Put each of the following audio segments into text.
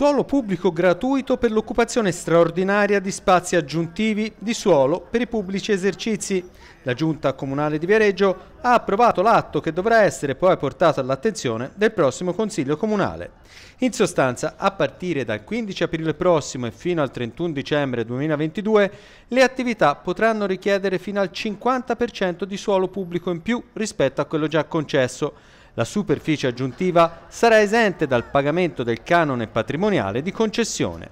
Suolo pubblico gratuito per l'occupazione straordinaria di spazi aggiuntivi di suolo per i pubblici esercizi. La Giunta Comunale di Viareggio ha approvato l'atto che dovrà essere poi portato all'attenzione del prossimo Consiglio Comunale. In sostanza, a partire dal 15 aprile prossimo e fino al 31 dicembre 2022, le attività potranno richiedere fino al 50% di suolo pubblico in più rispetto a quello già concesso, la superficie aggiuntiva sarà esente dal pagamento del canone patrimoniale di concessione.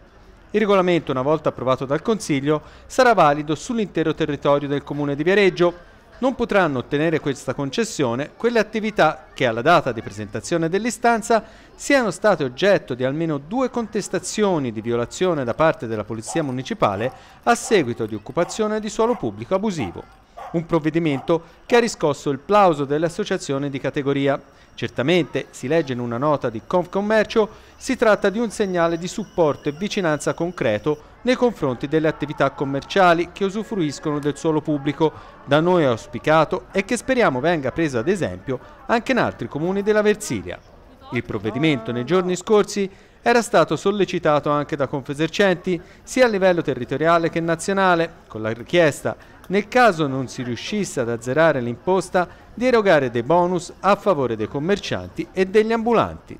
Il regolamento, una volta approvato dal Consiglio, sarà valido sull'intero territorio del Comune di Viareggio. Non potranno ottenere questa concessione quelle attività che alla data di presentazione dell'istanza siano state oggetto di almeno due contestazioni di violazione da parte della Polizia Municipale a seguito di occupazione di suolo pubblico abusivo un provvedimento che ha riscosso il plauso delle associazioni di categoria. Certamente, si legge in una nota di Confcommercio, si tratta di un segnale di supporto e vicinanza concreto nei confronti delle attività commerciali che usufruiscono del suolo pubblico, da noi auspicato e che speriamo venga preso ad esempio anche in altri comuni della Versilia. Il provvedimento nei giorni scorsi era stato sollecitato anche da Confesercenti sia a livello territoriale che nazionale, con la richiesta nel caso non si riuscisse ad azzerare l'imposta, di erogare dei bonus a favore dei commercianti e degli ambulanti.